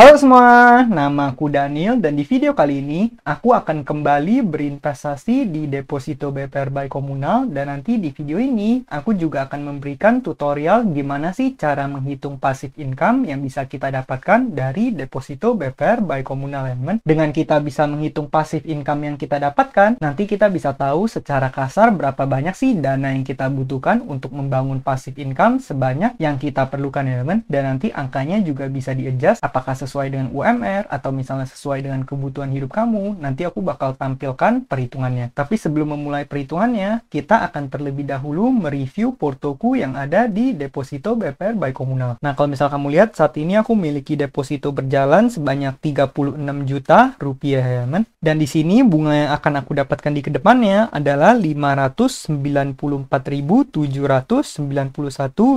Halo semua, nama aku Daniel dan di video kali ini aku akan kembali berinvestasi di deposito BPR by Komunal dan nanti di video ini aku juga akan memberikan tutorial gimana sih cara menghitung pasif income yang bisa kita dapatkan dari deposito BPR by Komunal ya Dengan kita bisa menghitung pasif income yang kita dapatkan, nanti kita bisa tahu secara kasar berapa banyak sih dana yang kita butuhkan untuk membangun pasif income sebanyak yang kita perlukan ya dan nanti angkanya juga bisa di-adjust apakah sesuai sesuai dengan UMR atau misalnya sesuai dengan kebutuhan hidup kamu, nanti aku bakal tampilkan perhitungannya. Tapi sebelum memulai perhitungannya, kita akan terlebih dahulu mereview portoku yang ada di deposito BPR by komunal. Nah, kalau misal kamu lihat saat ini aku miliki deposito berjalan sebanyak 36 juta rupiah ya, men. Dan di sini bunga yang akan aku dapatkan di kedepannya adalah 594.791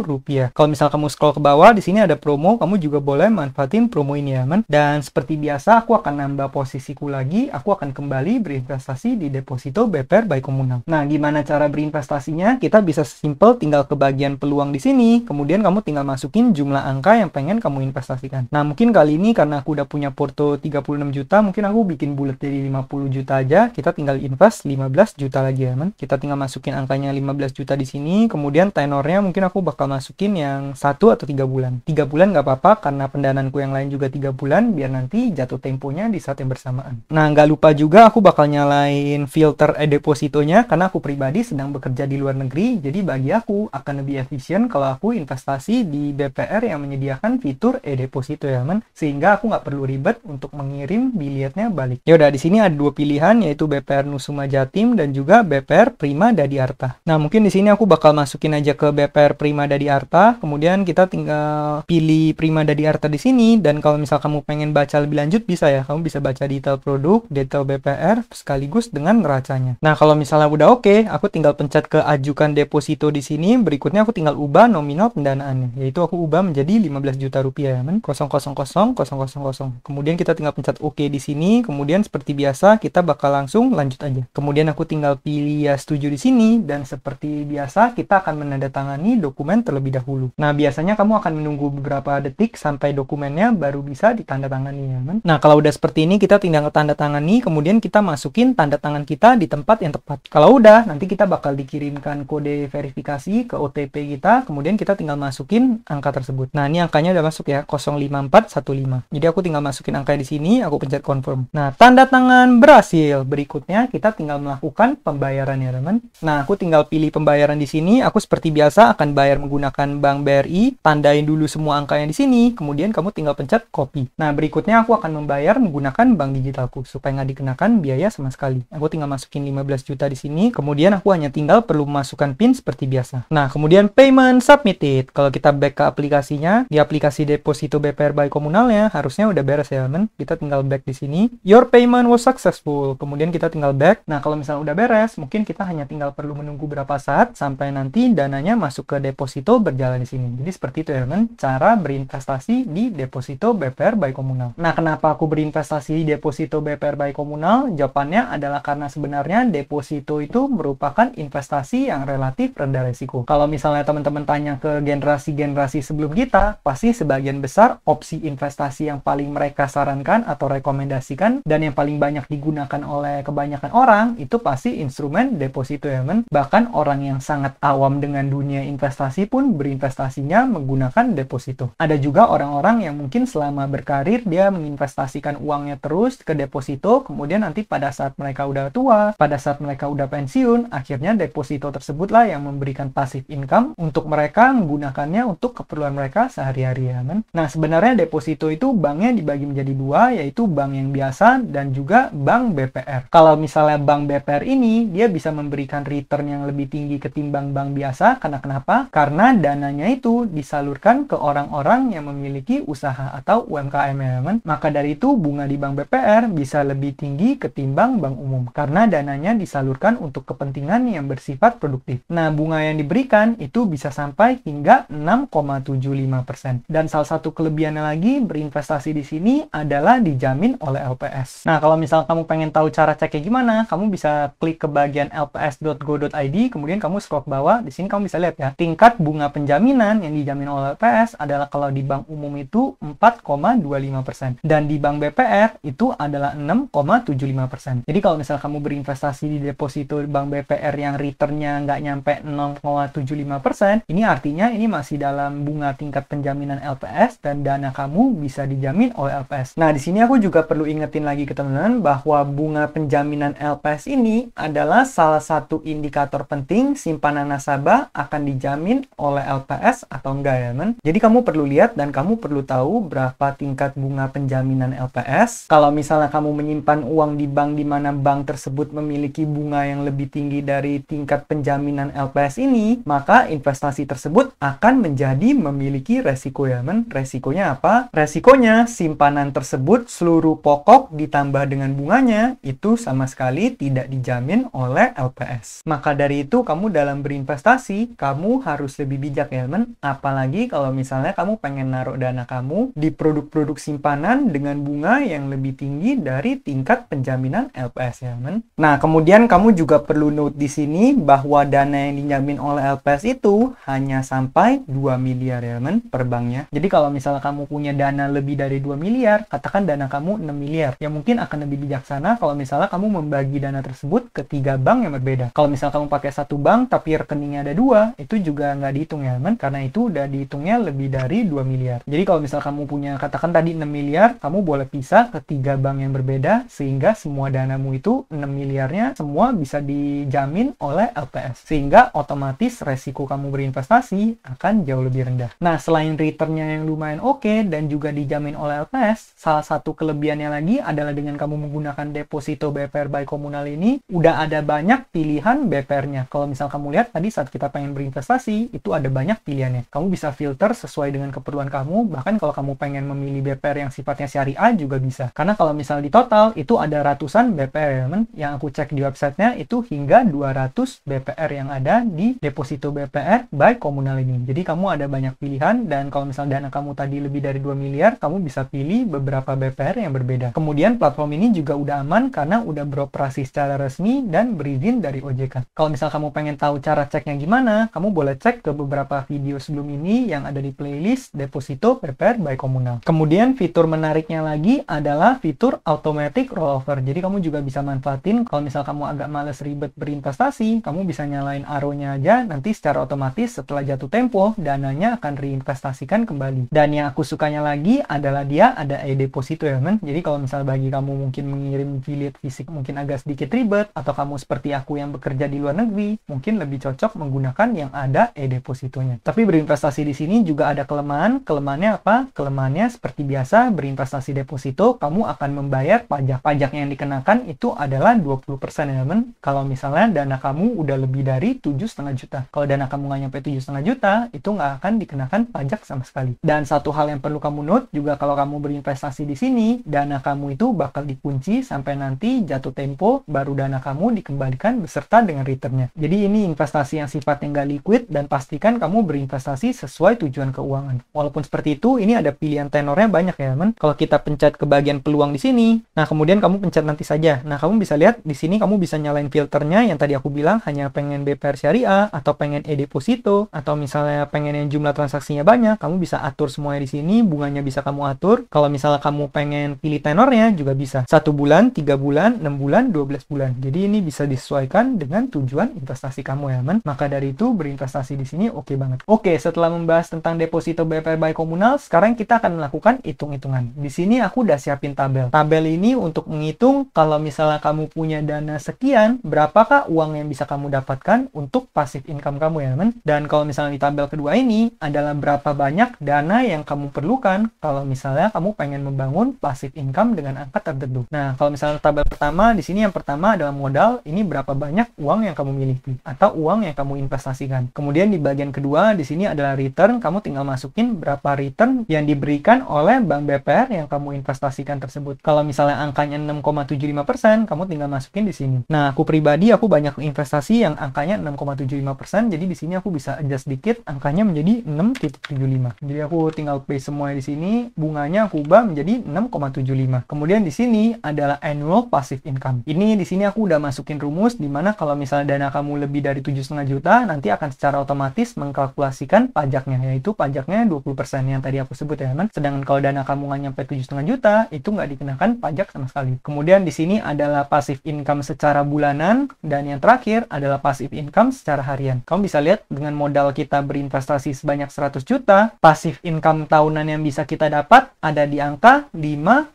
rupiah. Kalau misal kamu scroll ke bawah, di sini ada promo, kamu juga boleh manfaatin promo ya Yaman dan seperti biasa aku akan nambah posisiku lagi aku akan kembali berinvestasi di deposito BPR by Komunal nah gimana cara berinvestasinya kita bisa simple tinggal ke bagian peluang di sini kemudian kamu tinggal masukin jumlah angka yang pengen kamu investasikan nah mungkin kali ini karena aku udah punya porto 36 juta mungkin aku bikin bulat jadi 50 juta aja kita tinggal invest 15 juta lagi ya man kita tinggal masukin angkanya 15 juta di sini kemudian tenornya mungkin aku bakal masukin yang satu atau tiga bulan tiga bulan nggak apa-apa karena pendanaanku yang lain juga juga tiga bulan biar nanti jatuh temponya di saat yang bersamaan. Nah, nggak lupa juga aku bakal nyalain filter e-depositonya karena aku pribadi sedang bekerja di luar negeri, jadi bagi aku akan lebih efisien kalau aku investasi di BPR yang menyediakan fitur e-deposito ya, men. Sehingga aku nggak perlu ribet untuk mengirim biliatnya balik. Yaudah, di sini ada dua pilihan yaitu BPR Nusuma Jatim dan juga BPR Prima Dadi Arta. Nah, mungkin di sini aku bakal masukin aja ke BPR Prima Dadi Arta, kemudian kita tinggal pilih Prima Dadi Arta di sini dan kalau kalau misal kamu pengen baca lebih lanjut bisa ya kamu bisa baca detail produk detail BPR sekaligus dengan neracanya nah kalau misalnya udah oke okay, aku tinggal pencet ke ajukan deposito di sini berikutnya aku tinggal ubah nominal pendanaannya yaitu aku ubah menjadi 15 juta rupiah ya men 000 000 kemudian kita tinggal pencet oke okay di sini kemudian seperti biasa kita bakal langsung lanjut aja kemudian aku tinggal pilih ya setuju di sini dan seperti biasa kita akan menandatangani dokumen terlebih dahulu nah biasanya kamu akan menunggu beberapa detik sampai dokumennya baru bisa ditandatangani ya kan. Nah, kalau udah seperti ini kita tinggal tanda tangani kemudian kita masukin tanda tangan kita di tempat yang tepat. Kalau udah nanti kita bakal dikirimkan kode verifikasi ke OTP kita kemudian kita tinggal masukin angka tersebut. Nah, ini angkanya udah masuk ya 05415. Jadi aku tinggal masukin angka di sini, aku pencet confirm. Nah, tanda tangan berhasil. Berikutnya kita tinggal melakukan pembayaran ya, teman. Nah, aku tinggal pilih pembayaran di sini. Aku seperti biasa akan bayar menggunakan Bank BRI. Tandain dulu semua angkanya di sini, kemudian kamu tinggal pencet kopi. Nah, berikutnya aku akan membayar menggunakan bank digitalku supaya nggak dikenakan biaya sama sekali. Aku tinggal masukin 15 juta di sini, kemudian aku hanya tinggal perlu memasukkan PIN seperti biasa. Nah, kemudian payment submitted. Kalau kita back ke aplikasinya, di aplikasi deposito BPR by komunalnya harusnya udah beres ya, men. Kita tinggal back di sini. Your payment was successful. Kemudian kita tinggal back. Nah, kalau misalnya udah beres, mungkin kita hanya tinggal perlu menunggu berapa saat sampai nanti dananya masuk ke deposito berjalan di sini. Jadi seperti itu ya, men. Cara berinvestasi di deposito BPR by komunal. Nah, kenapa aku berinvestasi di deposito BPR by komunal? Jawabannya adalah karena sebenarnya deposito itu merupakan investasi yang relatif rendah resiko. Kalau misalnya teman-teman tanya ke generasi-generasi sebelum kita, pasti sebagian besar opsi investasi yang paling mereka sarankan atau rekomendasikan dan yang paling banyak digunakan oleh kebanyakan orang itu pasti instrumen deposito ya men. Bahkan orang yang sangat awam dengan dunia investasi pun berinvestasinya menggunakan deposito. Ada juga orang-orang yang mungkin selama selama berkarir dia menginvestasikan uangnya terus ke deposito, kemudian nanti pada saat mereka udah tua, pada saat mereka udah pensiun, akhirnya deposito tersebutlah yang memberikan pasif income untuk mereka menggunakannya untuk keperluan mereka sehari-hari ya men Nah, sebenarnya deposito itu banknya dibagi menjadi dua, yaitu bank yang biasa dan juga bank BPR. Kalau misalnya bank BPR ini, dia bisa memberikan return yang lebih tinggi ketimbang bank biasa, karena kenapa? Karena dananya itu disalurkan ke orang-orang yang memiliki usaha atau UMKM elemen, maka dari itu bunga di Bank BPR bisa lebih tinggi ketimbang bank umum karena dananya disalurkan untuk kepentingan yang bersifat produktif. Nah, bunga yang diberikan itu bisa sampai hingga 6,75%. Dan salah satu kelebihannya lagi berinvestasi di sini adalah dijamin oleh LPS. Nah, kalau misal kamu pengen tahu cara ceknya gimana, kamu bisa klik ke bagian lps.go.id, kemudian kamu scroll bawah, di sini kamu bisa lihat ya, tingkat bunga penjaminan yang dijamin oleh LPS adalah kalau di bank umum itu 4, 6,25% Dan di Bank BPR itu adalah 6,75%. Jadi kalau misalnya kamu berinvestasi di deposito Bank BPR yang returnnya nggak nyampe 0,75%, ini artinya ini masih dalam bunga tingkat penjaminan LPS dan dana kamu bisa dijamin oleh LPS. Nah, di sini aku juga perlu ingetin lagi ke teman-teman bahwa bunga penjaminan LPS ini adalah salah satu indikator penting simpanan nasabah akan dijamin oleh LPS atau enggak ya, men? Jadi kamu perlu lihat dan kamu perlu tahu berapa berapa tingkat bunga penjaminan LPS. Kalau misalnya kamu menyimpan uang di bank di mana bank tersebut memiliki bunga yang lebih tinggi dari tingkat penjaminan LPS ini, maka investasi tersebut akan menjadi memiliki resiko ya men. Resikonya apa? Resikonya simpanan tersebut seluruh pokok ditambah dengan bunganya itu sama sekali tidak dijamin oleh LPS. Maka dari itu kamu dalam berinvestasi, kamu harus lebih bijak ya men. Apalagi kalau misalnya kamu pengen naruh dana kamu di produk-produk simpanan dengan bunga yang lebih tinggi dari tingkat penjaminan LPS ya, men. Nah, kemudian kamu juga perlu note di sini bahwa dana yang dijamin oleh LPS itu hanya sampai 2 miliar ya, men, per banknya. Jadi kalau misalnya kamu punya dana lebih dari 2 miliar, katakan dana kamu 6 miliar. Ya mungkin akan lebih bijaksana kalau misalnya kamu membagi dana tersebut ke tiga bank yang berbeda. Kalau misalnya kamu pakai satu bank tapi rekeningnya ada dua, itu juga nggak dihitung ya, men, karena itu udah dihitungnya lebih dari 2 miliar. Jadi kalau misalnya kamu punya katakan tadi 6 miliar, kamu boleh pisah ke tiga bank yang berbeda sehingga semua danamu itu 6 miliarnya semua bisa dijamin oleh LPS. Sehingga otomatis resiko kamu berinvestasi akan jauh lebih rendah. Nah, selain returnnya yang lumayan oke okay, dan juga dijamin oleh LPS, salah satu kelebihannya lagi adalah dengan kamu menggunakan deposito BPR by komunal ini, udah ada banyak pilihan BPR-nya. Kalau misal kamu lihat tadi saat kita pengen berinvestasi, itu ada banyak pilihannya. Kamu bisa filter sesuai dengan keperluan kamu, bahkan kalau kamu pengen pengen memilih BPR yang sifatnya syariah juga bisa. Karena kalau misal di total itu ada ratusan BPR ya, yang aku cek di websitenya itu hingga 200 BPR yang ada di deposito BPR by komunal ini. Jadi kamu ada banyak pilihan dan kalau misal dana kamu tadi lebih dari 2 miliar, kamu bisa pilih beberapa BPR yang berbeda. Kemudian platform ini juga udah aman karena udah beroperasi secara resmi dan berizin dari OJK. Kalau misal kamu pengen tahu cara ceknya gimana, kamu boleh cek ke beberapa video sebelum ini yang ada di playlist deposito BPR by komunal. Kemudian fitur menariknya lagi adalah fitur automatic rollover. Jadi kamu juga bisa manfaatin kalau misal kamu agak males ribet berinvestasi, kamu bisa nyalain arrow aja nanti secara otomatis setelah jatuh tempo dananya akan reinvestasikan kembali. Dan yang aku sukanya lagi adalah dia ada e-deposito ya kan. Jadi kalau misal bagi kamu mungkin mengirim affiliate fisik mungkin agak sedikit ribet atau kamu seperti aku yang bekerja di luar negeri, mungkin lebih cocok menggunakan yang ada e-depositonya. Tapi berinvestasi di sini juga ada kelemahan. Kelemahannya apa? Kelemahannya seperti biasa berinvestasi deposito, kamu akan membayar pajak-pajak yang dikenakan itu adalah 20% ya, teman kalau misalnya dana kamu udah lebih dari 7,5 juta. Kalau dana kamu nggak nyampe 7,5 juta, itu nggak akan dikenakan pajak sama sekali. Dan satu hal yang perlu kamu note juga kalau kamu berinvestasi di sini, dana kamu itu bakal dikunci sampai nanti jatuh tempo baru dana kamu dikembalikan beserta dengan returnnya. Jadi ini investasi yang sifatnya nggak liquid dan pastikan kamu berinvestasi sesuai tujuan keuangan. Walaupun seperti itu, ini ada pilihan tenornya banyak ya teman kalau kita pencet ke bagian peluang di sini nah kemudian kamu pencet nanti saja nah kamu bisa lihat di sini kamu bisa nyalain filternya yang tadi aku bilang hanya pengen BPR syariah atau pengen e-deposito atau misalnya pengen yang jumlah transaksinya banyak kamu bisa atur semuanya di sini bunganya bisa kamu atur kalau misalnya kamu pengen pilih tenornya juga bisa satu bulan tiga bulan enam bulan dua belas bulan jadi ini bisa disesuaikan dengan tujuan investasi kamu ya teman maka dari itu berinvestasi di sini oke okay banget oke setelah membahas tentang deposito BPR by komunal sekarang kita akan melakukan hitung-hitungan. Di sini aku udah siapin tabel. Tabel ini untuk menghitung kalau misalnya kamu punya dana sekian, berapakah uang yang bisa kamu dapatkan untuk pasif income kamu ya teman. Dan kalau misalnya di tabel kedua ini adalah berapa banyak dana yang kamu perlukan kalau misalnya kamu pengen membangun pasif income dengan angka tertentu. Nah, kalau misalnya tabel pertama, di sini yang pertama adalah modal, ini berapa banyak uang yang kamu miliki atau uang yang kamu investasikan. Kemudian di bagian kedua, di sini adalah return, kamu tinggal masukin berapa return yang diberi diberikan oleh Bank BPR yang kamu investasikan tersebut. Kalau misalnya angkanya 6,75%, kamu tinggal masukin di sini. Nah, aku pribadi aku banyak investasi yang angkanya 6,75%, jadi di sini aku bisa adjust sedikit angkanya menjadi 6,75. Jadi aku tinggal pay semua di sini, bunganya aku ubah menjadi 6,75. Kemudian di sini adalah annual passive income. Ini di sini aku udah masukin rumus di mana kalau misalnya dana kamu lebih dari 7,5 juta, nanti akan secara otomatis mengkalkulasikan pajaknya, yaitu pajaknya 20% yang tadi aku sebut ya, teman. Sedangkan kalau dana kamu nggak nyampe setengah juta, itu nggak dikenakan pajak sama sekali. Kemudian di sini adalah pasif income secara bulanan, dan yang terakhir adalah pasif income secara harian. Kamu bisa lihat dengan modal kita berinvestasi sebanyak 100 juta, pasif income tahunan yang bisa kita dapat ada di angka 5,4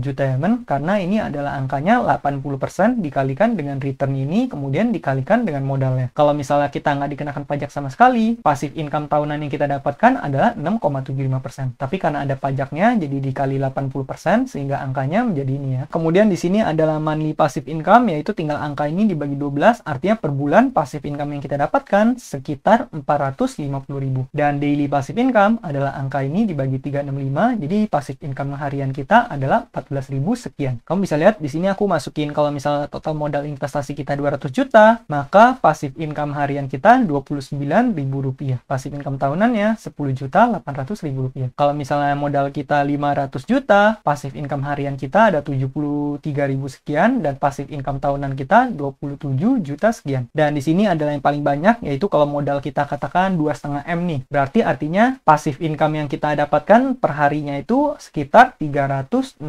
juta ya men, karena ini adalah angkanya 80% dikalikan dengan return ini, kemudian dikalikan dengan modalnya. Kalau misalnya kita nggak dikenakan pajak sama sekali, pasif income tahunan yang kita dapatkan adalah 6,75%. Tapi karena karena ada pajaknya jadi dikali 80% sehingga angkanya menjadi ini ya. Kemudian di sini adalah monthly passive income yaitu tinggal angka ini dibagi 12 artinya per bulan passive income yang kita dapatkan sekitar 450.000 dan daily passive income adalah angka ini dibagi 365 jadi passive income harian kita adalah 14.000 sekian. Kamu bisa lihat di sini aku masukin kalau misalnya total modal investasi kita 200 juta maka passive income harian kita 29.000 rupiah. Passive income tahunannya 10 juta 800.000 ribu rupiah. Kalau misalnya modal kita 500 juta, pasif income harian kita ada 73 ribu sekian, dan pasif income tahunan kita 27 juta sekian. Dan di sini adalah yang paling banyak, yaitu kalau modal kita katakan 2,5 M nih. Berarti artinya pasif income yang kita dapatkan per harinya itu sekitar 369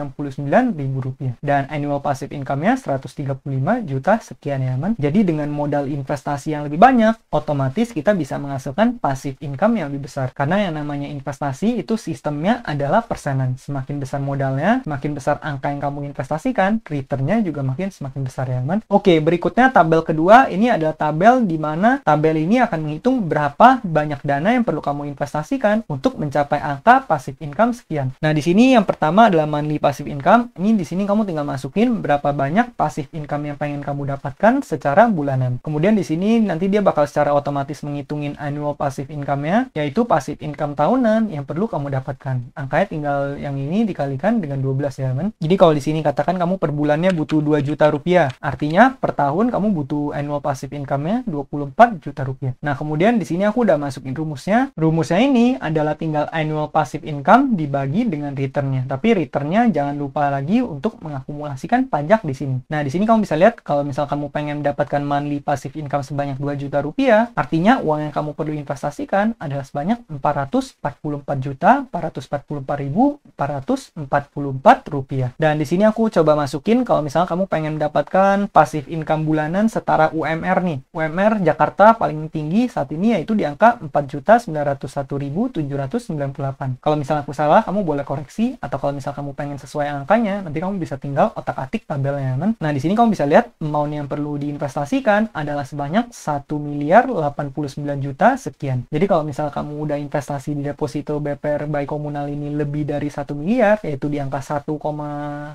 ribu rupiah. Dan annual pasif income-nya 135 juta sekian ya, man. Jadi dengan modal investasi yang lebih banyak, otomatis kita bisa menghasilkan pasif income yang lebih besar. Karena yang namanya investasi itu sistemnya adalah persenan. Semakin besar modalnya, semakin besar angka yang kamu investasikan, returnnya juga makin semakin besar ya, teman. Oke, berikutnya tabel kedua. Ini adalah tabel di mana tabel ini akan menghitung berapa banyak dana yang perlu kamu investasikan untuk mencapai angka pasif income sekian. Nah, di sini yang pertama adalah monthly passive income. Ini di sini kamu tinggal masukin berapa banyak pasif income yang pengen kamu dapatkan secara bulanan. Kemudian di sini nanti dia bakal secara otomatis menghitungin annual passive income-nya, yaitu passive income tahunan yang perlu kamu dapatkan halaman. Angkanya tinggal yang ini dikalikan dengan 12 ya, men. Jadi kalau di sini katakan kamu per bulannya butuh 2 juta rupiah. Artinya per tahun kamu butuh annual passive income-nya 24 juta rupiah. Nah kemudian di sini aku udah masukin rumusnya. Rumusnya ini adalah tinggal annual passive income dibagi dengan returnnya. Tapi returnnya jangan lupa lagi untuk mengakumulasikan pajak di sini. Nah di sini kamu bisa lihat kalau misal kamu pengen mendapatkan monthly passive income sebanyak 2 juta rupiah, artinya uang yang kamu perlu investasikan adalah sebanyak 444 juta 400 rupiah. Dan di sini aku coba masukin kalau misalnya kamu pengen mendapatkan pasif income bulanan setara UMR nih. UMR Jakarta paling tinggi saat ini yaitu di angka 4.901.798. Kalau misalnya aku salah, kamu boleh koreksi atau kalau misalnya kamu pengen sesuai angkanya, nanti kamu bisa tinggal otak-atik tabelnya. Man. Nah, di sini kamu bisa lihat amount yang perlu diinvestasikan adalah sebanyak 1 miliar 89 juta sekian. Jadi kalau misalnya kamu udah investasi di deposito BPR by komunal nominal ini lebih dari satu miliar, yaitu di angka 1,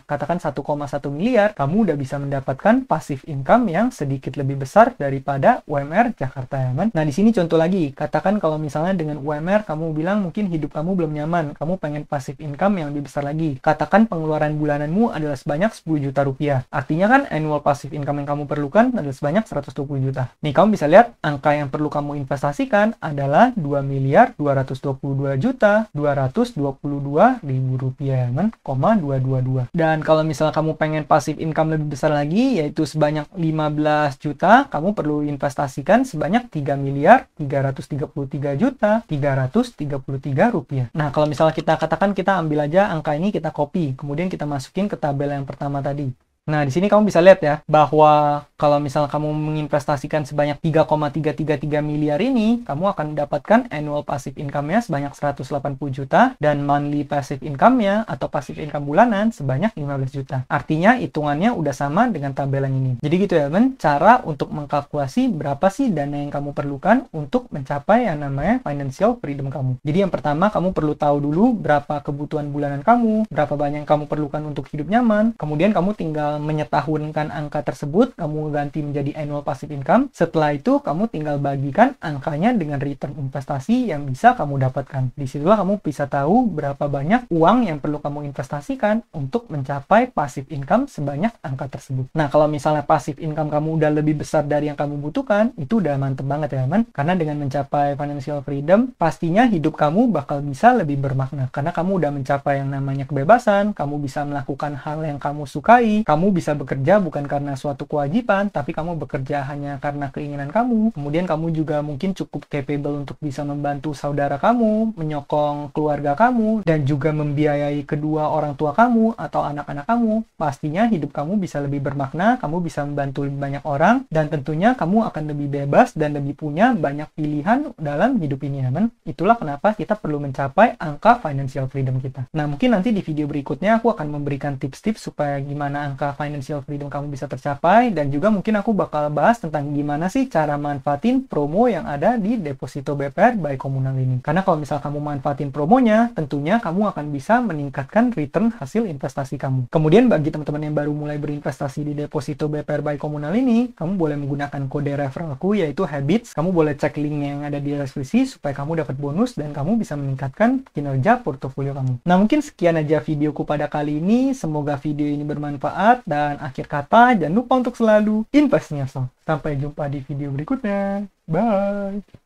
katakan 1,1 miliar, kamu udah bisa mendapatkan pasif income yang sedikit lebih besar daripada UMR Jakarta ya kan. Nah di sini contoh lagi, katakan kalau misalnya dengan UMR kamu bilang mungkin hidup kamu belum nyaman, kamu pengen pasif income yang lebih besar lagi. Katakan pengeluaran bulananmu adalah sebanyak 10 juta rupiah. Artinya kan annual pasif income yang kamu perlukan adalah sebanyak 120 juta. Nih kamu bisa lihat angka yang perlu kamu investasikan adalah 2 miliar 222 juta 200 rupiah kan, koma 222. Dan kalau misalnya kamu pengen pasif income lebih besar lagi, yaitu sebanyak 15 juta, kamu perlu investasikan sebanyak 3 miliar 333 juta 333 rupiah. Nah, kalau misalnya kita katakan kita ambil aja angka ini kita copy, kemudian kita masukin ke tabel yang pertama tadi. Nah, di sini kamu bisa lihat ya, bahwa kalau misal kamu menginvestasikan sebanyak 3,333 miliar ini, kamu akan mendapatkan annual passive income-nya sebanyak 180 juta, dan monthly passive income-nya atau passive income bulanan sebanyak 15 juta. Artinya, hitungannya udah sama dengan tabelan ini. Jadi gitu ya, men, cara untuk mengkalkulasi berapa sih dana yang kamu perlukan untuk mencapai yang namanya financial freedom kamu. Jadi yang pertama, kamu perlu tahu dulu berapa kebutuhan bulanan kamu, berapa banyak yang kamu perlukan untuk hidup nyaman, kemudian kamu tinggal menyetahunkan angka tersebut, kamu ganti menjadi annual passive income. Setelah itu, kamu tinggal bagikan angkanya dengan return investasi yang bisa kamu dapatkan. Disitulah kamu bisa tahu berapa banyak uang yang perlu kamu investasikan untuk mencapai passive income sebanyak angka tersebut. Nah, kalau misalnya passive income kamu udah lebih besar dari yang kamu butuhkan, itu udah mantep banget ya, man. Karena dengan mencapai financial freedom, pastinya hidup kamu bakal bisa lebih bermakna. Karena kamu udah mencapai yang namanya kebebasan, kamu bisa melakukan hal yang kamu sukai, kamu bisa bekerja bukan karena suatu kewajiban, tapi kamu bekerja hanya karena keinginan kamu. Kemudian kamu juga mungkin cukup capable untuk bisa membantu saudara kamu, menyokong keluarga kamu, dan juga membiayai kedua orang tua kamu atau anak-anak kamu. Pastinya hidup kamu bisa lebih bermakna, kamu bisa membantu banyak orang, dan tentunya kamu akan lebih bebas dan lebih punya banyak pilihan dalam hidup ini, teman. Itulah kenapa kita perlu mencapai angka financial freedom kita. Nah, mungkin nanti di video berikutnya aku akan memberikan tips-tips supaya gimana angka financial freedom kamu bisa tercapai dan juga mungkin aku bakal bahas tentang gimana sih cara manfaatin promo yang ada di deposito BPR by komunal ini. Karena kalau misal kamu manfaatin promonya, tentunya kamu akan bisa meningkatkan return hasil investasi kamu. Kemudian bagi teman-teman yang baru mulai berinvestasi di deposito BPR by komunal ini, kamu boleh menggunakan kode referralku yaitu habits. Kamu boleh cek link yang ada di deskripsi supaya kamu dapat bonus dan kamu bisa meningkatkan kinerja portofolio kamu. Nah, mungkin sekian aja videoku pada kali ini. Semoga video ini bermanfaat dan akhir kata jangan lupa untuk selalu invest in Sampai jumpa di video berikutnya. Bye!